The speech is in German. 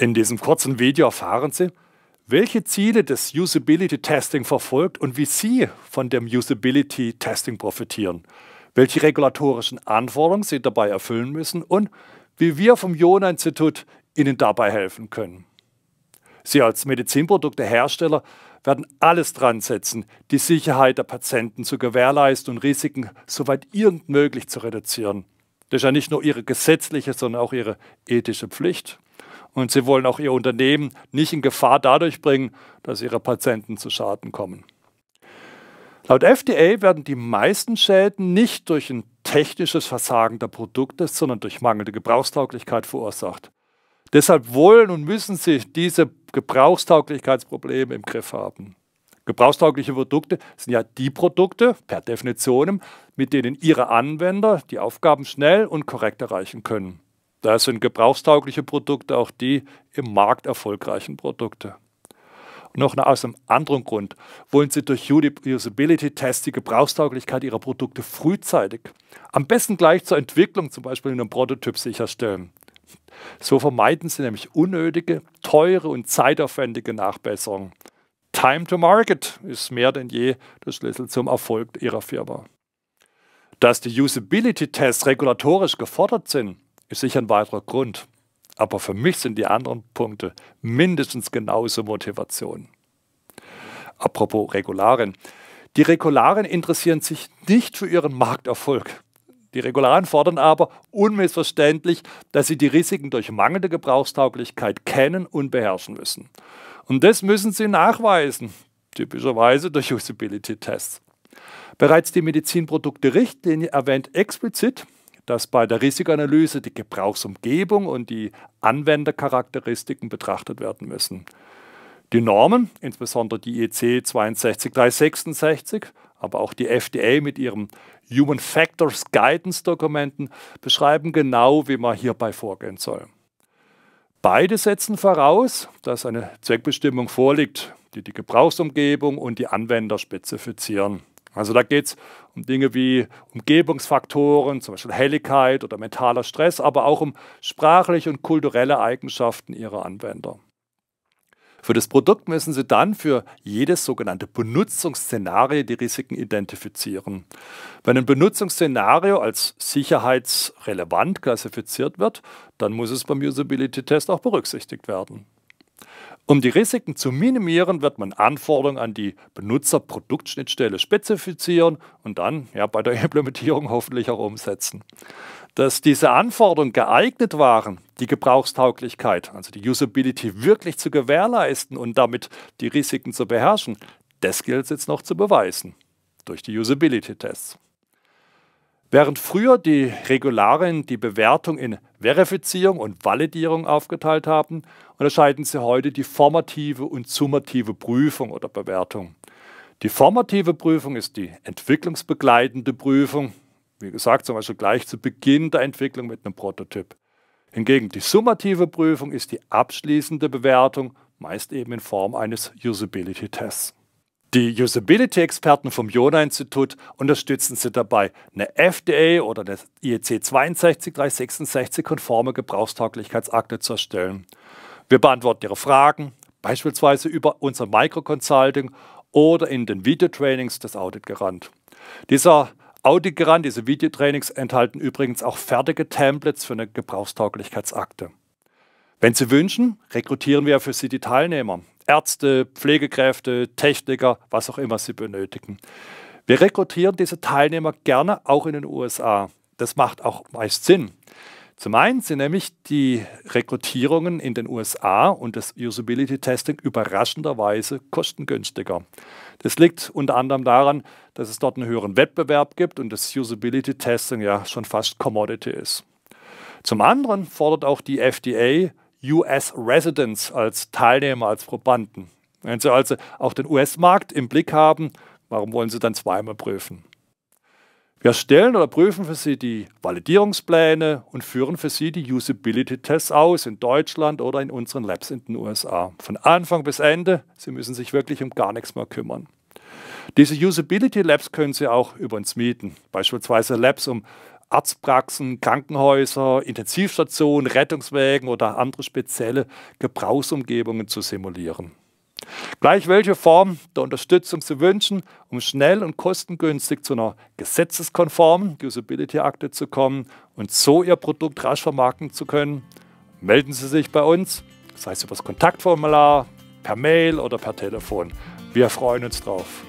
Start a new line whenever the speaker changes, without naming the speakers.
In diesem kurzen Video erfahren Sie, welche Ziele das Usability Testing verfolgt und wie Sie von dem Usability Testing profitieren, welche regulatorischen Anforderungen Sie dabei erfüllen müssen und wie wir vom Jona-Institut Ihnen dabei helfen können. Sie als Medizinproduktehersteller werden alles dran setzen, die Sicherheit der Patienten zu gewährleisten und Risiken soweit irgend möglich zu reduzieren. Das ist ja nicht nur Ihre gesetzliche, sondern auch Ihre ethische Pflicht. Und sie wollen auch ihr Unternehmen nicht in Gefahr dadurch bringen, dass ihre Patienten zu Schaden kommen. Laut FDA werden die meisten Schäden nicht durch ein technisches Versagen der Produkte, sondern durch mangelnde Gebrauchstauglichkeit verursacht. Deshalb wollen und müssen sie diese Gebrauchstauglichkeitsprobleme im Griff haben. Gebrauchstaugliche Produkte sind ja die Produkte, per Definition, mit denen Ihre Anwender die Aufgaben schnell und korrekt erreichen können. Da sind gebrauchstaugliche Produkte auch die im Markt erfolgreichen Produkte. Und noch aus einem anderen Grund wollen Sie durch Usability-Tests die Gebrauchstauglichkeit Ihrer Produkte frühzeitig, am besten gleich zur Entwicklung, zum Beispiel in einem Prototyp, sicherstellen. So vermeiden Sie nämlich unnötige, teure und zeitaufwendige Nachbesserungen. Time to Market ist mehr denn je der Schlüssel zum Erfolg Ihrer Firma. Dass die Usability-Tests regulatorisch gefordert sind, ist sicher ein weiterer Grund. Aber für mich sind die anderen Punkte mindestens genauso Motivation. Apropos Regularen. Die Regularen interessieren sich nicht für ihren Markterfolg. Die Regularen fordern aber unmissverständlich, dass sie die Risiken durch mangelnde Gebrauchstauglichkeit kennen und beherrschen müssen. Und das müssen sie nachweisen, typischerweise durch Usability-Tests. Bereits die Medizinprodukte-Richtlinie erwähnt explizit, dass bei der Risikoanalyse die Gebrauchsumgebung und die Anwendercharakteristiken betrachtet werden müssen. Die Normen, insbesondere die IEC e 62366, aber auch die FDA mit ihren Human Factors Guidance Dokumenten beschreiben genau, wie man hierbei vorgehen soll. Beide setzen voraus, dass eine Zweckbestimmung vorliegt, die die Gebrauchsumgebung und die Anwender spezifizieren. Also da geht es um Dinge wie Umgebungsfaktoren, zum Beispiel Helligkeit oder mentaler Stress, aber auch um sprachliche und kulturelle Eigenschaften ihrer Anwender. Für das Produkt müssen Sie dann für jedes sogenannte Benutzungsszenario die Risiken identifizieren. Wenn ein Benutzungsszenario als sicherheitsrelevant klassifiziert wird, dann muss es beim Usability-Test auch berücksichtigt werden. Um die Risiken zu minimieren, wird man Anforderungen an die Benutzerproduktschnittstelle spezifizieren und dann ja, bei der Implementierung hoffentlich auch umsetzen. Dass diese Anforderungen geeignet waren, die Gebrauchstauglichkeit, also die Usability wirklich zu gewährleisten und damit die Risiken zu beherrschen, das gilt es jetzt noch zu beweisen durch die Usability-Tests. Während früher die Regularien die Bewertung in Verifizierung und Validierung aufgeteilt haben, unterscheiden sie heute die formative und summative Prüfung oder Bewertung. Die formative Prüfung ist die entwicklungsbegleitende Prüfung, wie gesagt, zum Beispiel gleich zu Beginn der Entwicklung mit einem Prototyp. Hingegen die summative Prüfung ist die abschließende Bewertung, meist eben in Form eines Usability-Tests. Die Usability-Experten vom Jona-Institut unterstützen Sie dabei, eine FDA oder eine IEC e 62366 konforme Gebrauchstauglichkeitsakte zu erstellen. Wir beantworten Ihre Fragen, beispielsweise über unser Micro-Consulting oder in den Videotrainings des Audit Auditgarant. Dieser Audit Auditgarant, diese Videotrainings enthalten übrigens auch fertige Templates für eine Gebrauchstauglichkeitsakte. Wenn Sie wünschen, rekrutieren wir für Sie die Teilnehmer. Ärzte, Pflegekräfte, Techniker, was auch immer sie benötigen. Wir rekrutieren diese Teilnehmer gerne auch in den USA. Das macht auch meist Sinn. Zum einen sind nämlich die Rekrutierungen in den USA und das Usability Testing überraschenderweise kostengünstiger. Das liegt unter anderem daran, dass es dort einen höheren Wettbewerb gibt und das Usability Testing ja schon fast Commodity ist. Zum anderen fordert auch die FDA US Residents als Teilnehmer, als Probanden. Wenn Sie also auch den US-Markt im Blick haben, warum wollen Sie dann zweimal prüfen? Wir stellen oder prüfen für Sie die Validierungspläne und führen für Sie die Usability-Tests aus in Deutschland oder in unseren Labs in den USA. Von Anfang bis Ende, Sie müssen sich wirklich um gar nichts mehr kümmern. Diese Usability Labs können Sie auch über uns mieten, beispielsweise Labs, um Arztpraxen, Krankenhäuser, Intensivstationen, Rettungswägen oder andere spezielle Gebrauchsumgebungen zu simulieren. Gleich welche Form der Unterstützung Sie wünschen, um schnell und kostengünstig zu einer gesetzeskonformen Usability-Akte zu kommen und so Ihr Produkt rasch vermarkten zu können, melden Sie sich bei uns, sei es über das Kontaktformular, per Mail oder per Telefon. Wir freuen uns drauf.